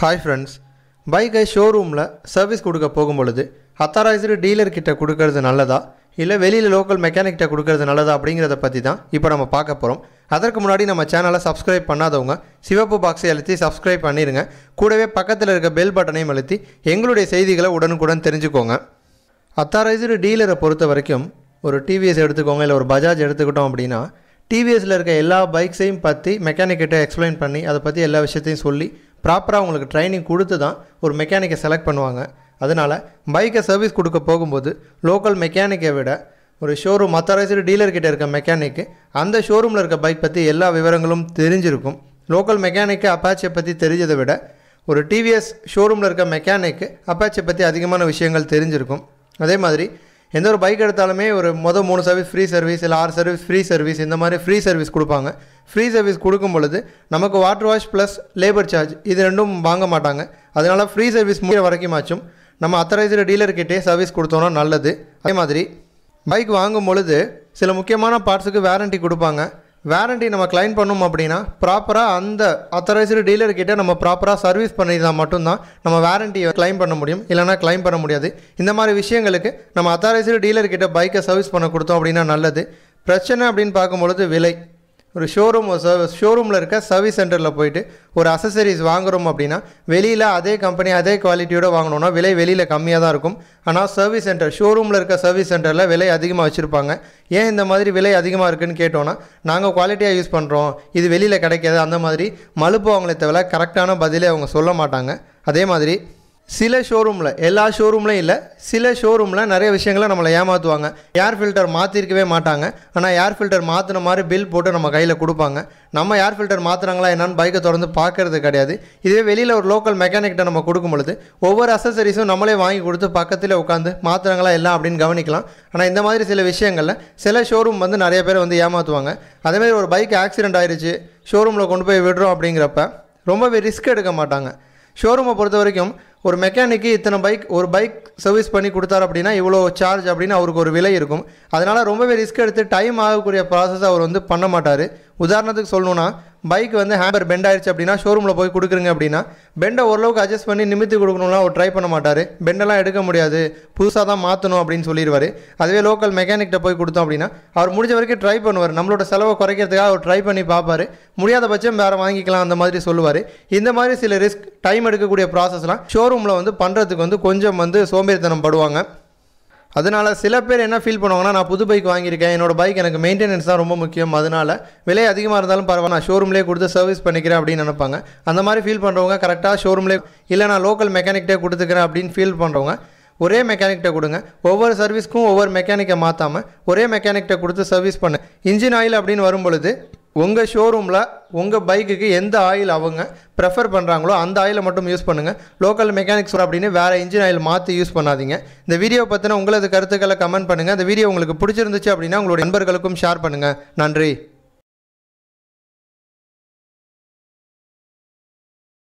hi friends பைக்கை ஷோரூமில் service கொடுக்க போகும் பொழுது அத்தாரைஸ்டு டீலர்கிட்ட கொடுக்கறது நல்லதா இல்லை வெளியில் லோக்கல் மெக்கானிக்கிட்ட கொடுக்கறது நல்லதா அப்படிங்கிறத பற்றி தான் இப்போ நம்ம பார்க்க போகிறோம் அதற்கு முன்னாடி நம்ம சேனலை சப்ஸ்கிரைப் பண்ணாதவங்க சிவப்பு பாக்ஸை அழுத்தி சப்ஸ்கிரைப் பண்ணிடுங்க கூடவே பக்கத்தில் இருக்க பெல் பட்டனையும் அழுத்தி எங்களுடைய செய்திகளை உடனுக்குடன் தெரிஞ்சுக்கோங்க அத்தாரைஸ்டு டீலரை பொறுத்த வரைக்கும் ஒரு டிவிஎஸ் எடுத்துக்கோங்க இல்லை ஒரு பஜாஜ் எடுத்துக்கிட்டோம் அப்படின்னா டிவிஎஸில் இருக்க எல்லா பைக்ஸையும் பற்றி மெக்கானிக்கிட்ட எக்ஸ்பிளைன் பண்ணி அதை பற்றி எல்லா விஷயத்தையும் சொல்லி ப்ராப்பராக உங்களுக்கு ட்ரைனிங் கொடுத்து தான் ஒரு மெக்கானிக்கை செலக்ட் பண்ணுவாங்க அதனால் பைக்கை சர்வீஸ் கொடுக்க போகும்போது லோக்கல் மெக்கானிக்கை விட ஒரு ஷோரூம் அத்தாரைஸ்டு டீலர்கிட்ட இருக்க மெக்கானிக்கு அந்த ஷோரூமில் இருக்க பைக் பற்றி எல்லா விவரங்களும் தெரிஞ்சிருக்கும் லோக்கல் மெக்கானிக்கு அப்பாச்சியை பற்றி தெரிஞ்சதை விட ஒரு டிவிஎஸ் ஷோரூமில் இருக்க மெக்கானிக்கு அப்பாச்சியை பற்றி அதிகமான விஷயங்கள் தெரிஞ்சிருக்கும் அதே மாதிரி எந்த ஒரு பைக் எடுத்தாலுமே ஒரு மொதல் மூணு சர்வீஸ் ஃப்ரீ சர்வீஸ் இல்லை ஆறு சர்வீஸ் ஃப்ரீ சர்வீஸ் இந்த மாதிரி ஃப்ரீ சர்வீஸ் கொடுப்பாங்க ஃப்ரீ சர்வீஸ் கொடுக்கும் பொழுது நமக்கு water wash plus labour charge இது ரெண்டும் வாங்க மாட்டாங்க அதனால் ஃப்ரீ சர்வீஸ் முடிய வரைக்குமாச்சும் நம்ம அத்தரைசர் டீலர்கிட்டே சர்வீஸ் கொடுத்தோன்னா நல்லது அதே மாதிரி பைக் வாங்கும் பொழுது சில முக்கியமான பார்ட்ஸுக்கு வேரண்டி கொடுப்பாங்க வாரண்டி நம்ம கிளைம் பண்ணோம் அப்படின்னா ப்ராப்பராக அந்த அத்தரைஸ்டு டீலர்கிட்ட நம்ம ப்ராப்பராக சர்வீஸ் பண்ணியிருந்தால் மட்டும்தான் நம்ம வாரண்டியை கிளைம் பண்ண முடியும் இல்லைனா கிளைம் பண்ண முடியாது இந்த மாதிரி விஷயங்களுக்கு நம்ம அத்தரைஸ்டு டீலர்கிட்ட பைக்கை சர்வீஸ் பண்ண கொடுத்தோம் அப்படின்னா நல்லது பிரச்சனை அப்படின்னு பார்க்கும்பொழுது விலை ஒரு ஷோரூம் ஷோரூமில் இருக்க சர்வீஸ் சென்டரில் போயிட்டு ஒரு அசசரிஸ் வாங்குகிறோம் அப்படின்னா வெளியில் அதே கம்பெனி அதே குவாலிட்டியோடு வாங்கினோன்னா விலை வெளியில் கம்மியாக தான் இருக்கும் ஆனால் சர்வீஸ் சென்டர் ஷோரூமில் இருக்க சர்வீஸ் சென்டரில் விலை அதிகமாக வச்சுருப்பாங்க ஏன் இந்த மாதிரி விலை அதிகமாக இருக்குதுன்னு கேட்டோன்னா நாங்கள் குவாலிட்டியாக யூஸ் பண்ணுறோம் இது வெளியில் கிடைக்காது அந்த மாதிரி மலுப்பு அவங்களே தவிர கரெக்டான பதிலே அவங்க சொல்ல மாட்டாங்க அதே மாதிரி சில ஷோரூமில் எல்லா ஷோரூம்லையும் இல்லை சில ஷோரூமில் நிறைய விஷயங்களை நம்மளை ஏமாற்றுவாங்க ஏர் ஃபில்டர் மாற்றிருக்கவே மாட்டாங்க ஆனால் ஏர் ஃபில்டர் மாற்றின மாதிரி பில் போட்டு நம்ம கையில் கொடுப்பாங்க நம்ம ஏர் ஃபில்டர் மாற்றுறாங்களா என்னான்னு பைக்கை திறந்து பார்க்கறது கிடையாது இதே வெளியில் ஒரு லோக்கல் மெக்கானிக்கிட்ட நம்ம கொடுக்கும் பொழுது ஒவ்வொரு அசசரிஸும் நம்மளே வாங்கி கொடுத்து பக்கத்தில் உட்காந்து மாற்றுறாங்களா எல்லாம் அப்படின்னு கவனிக்கலாம் ஆனால் இந்த மாதிரி சில விஷயங்களில் சில ஷோரூம் வந்து நிறைய பேர் வந்து ஏமாற்றுவாங்க அதேமாதிரி ஒரு பைக் ஆக்சிடென்ட் ஆயிடுச்சு ஷோரூமில் கொண்டு போய் விடுறோம் அப்படிங்கிறப்ப ரொம்பவே ரிஸ்க் எடுக்க மாட்டாங்க ஷோரூமை பொறுத்த வரைக்கும் ஒரு மெக்கானிக்கு இத்தனை பைக் ஒரு பைக் சர்வீஸ் பண்ணி கொடுத்தாரு அப்படின்னா இவ்வளோ சார்ஜ் அப்படின்னு அவருக்கு ஒரு விலை இருக்கும் அதனால் ரொம்பவே ரிஸ்க் எடுத்து டைம் ஆகக்கூடிய ப்ராசஸ் அவர் வந்து பண்ண மாட்டார் உதாரணத்துக்கு சொல்லணும்னா பைக் வந்து ஹேம்பர் பெண்ட் ஆயிடுச்சு அப்படின்னா ஷோரூமில் போய் கொடுக்குறீங்க அப்படின்னா பெண்டை ஓரளவுக்கு அட்ஜஸ்ட் பண்ணி நிமித்து கொடுக்கணும்லாம் அவர் ட்ரை பண்ண மாட்டார் பெண்டெல்லாம் எடுக்க முடியாது புதுசாக தான் மாற்றணும் அப்படின்னு சொல்லிடுவார் அதுவே லோக்கல் மெக்கானிக்கிட்ட போய் கொடுத்தோம் அப்படின்னா அவர் முடிஞ்ச வரைக்கும் ட்ரை பண்ணுவார் நம்மளோட செலவை குறைக்கிறதுக்காக அவர் ட்ரை பண்ணி பார்ப்பார் முடியாத பட்சம் வேறு வாங்கிக்கலாம் அந்த மாதிரி சொல்லுவார் இந்த மாதிரி சில ரிஸ்க் டைம் எடுக்கக்கூடிய ப்ராசஸ்லாம் ஷோரூமில் வந்து பண்ணுறதுக்கு வந்து கொஞ்சம் வந்து சோம்பேறித்தனம் படுவாங்க அதனால் சில பேர் என்ன ஃபீல் பண்ணுவாங்கன்னா நான் புது பைக் வாங்கியிருக்கேன் என்னோடய பைக் எனக்கு மெயின்டெனன்ஸ் தான் ரொம்ப முக்கியம் அதனால் விலை அதிகமாக இருந்தாலும் பரவாயில்ல நான் ஷோரூம்லேயே கொடுத்து சர்வீஸ் பண்ணிக்கிறேன் அப்படின்னு நினைப்பாங்க அந்த மாதிரி ஃபீல் பண்ணுறவங்க கரெக்டாக ஷோரூம்லேயே இல்லை நான் லோக்கல் மெக்கானிக்கிட்டே கொடுத்துக்கிறேன் அப்படின்னு ஃபீல் பண்ணுறவங்க ஒரே மெக்கானிக்கிட்ட கொடுங்க ஒவ்வொரு சர்வீஸ்க்கும் ஒவ்வொரு மெக்கானிக்கை மாற்றாமல் ஒரே மெக்கானிக்கிட்ட கொடுத்து சர்வீஸ் பண்ணு இன்ஜின் ஆயில் அப்படின்னு வரும்பொழுது உங்கள் ஷோரூமில் உங்கள் பைக்குக்கு எந்த ஆயில் அவங்க ப்ரெஃபர் பண்ணுறாங்களோ அந்த ஆயிலை மட்டும் யூஸ் பண்ணுங்கள் லோக்கல் மெக்கானிக்ஸ் அப்படின்னு வேறு இன்ஜின் ஆயில் மாற்றி யூஸ் பண்ணாதீங்க இந்த வீடியோ பற்றின உங்களது கருத்துக்களை கமெண்ட் பண்ணுங்கள் இந்த வீடியோ உங்களுக்கு பிடிச்சிருந்துச்சு அப்படின்னா உங்களுடைய நண்பர்களுக்கும் ஷேர் பண்ணுங்கள் நன்றி